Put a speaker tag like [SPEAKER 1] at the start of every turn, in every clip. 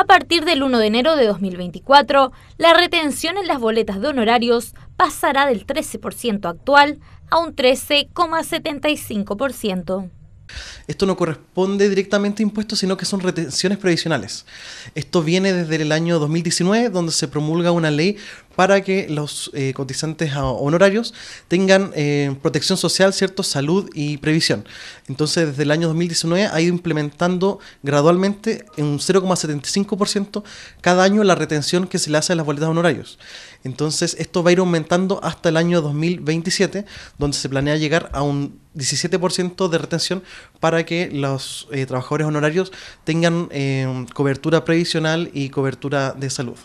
[SPEAKER 1] A partir del 1 de enero de 2024, la retención en las boletas de honorarios pasará del 13% actual a un 13,75%.
[SPEAKER 2] Esto no corresponde directamente a impuestos, sino que son retenciones previsionales. Esto viene desde el año 2019, donde se promulga una ley para que los eh, cotizantes honorarios tengan eh, protección social, ¿cierto? salud y previsión. Entonces, desde el año 2019 ha ido implementando gradualmente en un 0,75% cada año la retención que se le hace a las boletas de honorarios. Entonces, esto va a ir aumentando hasta el año 2027, donde se planea llegar a un 17% de retención para que los eh, trabajadores honorarios tengan cobertura previsional y cobertura de salud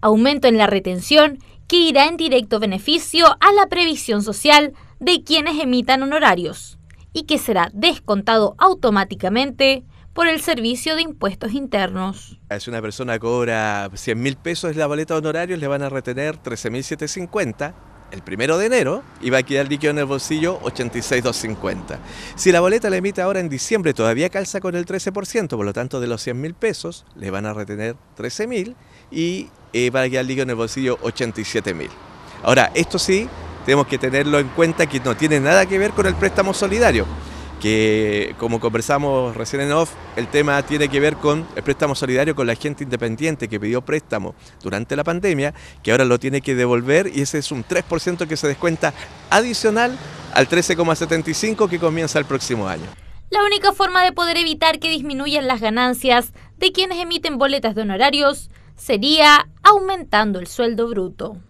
[SPEAKER 1] aumento en la retención que irá en directo beneficio a la previsión social de quienes emitan honorarios y que será descontado automáticamente por el servicio de impuestos internos.
[SPEAKER 3] Si una persona cobra 100 mil pesos la boleta de honorarios, le van a retener 13.750 el primero de enero y va a quedar líquido en el bolsillo 86,250. Si la boleta la emite ahora en diciembre, todavía calza con el 13%, por lo tanto de los 100 mil pesos le van a retener 13.000 y eh, va a quedar líquido en el bolsillo 87 mil. Ahora, esto sí, tenemos que tenerlo en cuenta que no tiene nada que ver con el préstamo solidario que como conversamos recién en off, el tema tiene que ver con el préstamo solidario con la gente independiente que pidió préstamo durante la pandemia, que ahora lo tiene que devolver y ese es un 3% que se descuenta adicional al 13,75 que comienza el
[SPEAKER 1] próximo año. La única forma de poder evitar que disminuyan las ganancias de quienes emiten boletas de honorarios sería aumentando el sueldo bruto.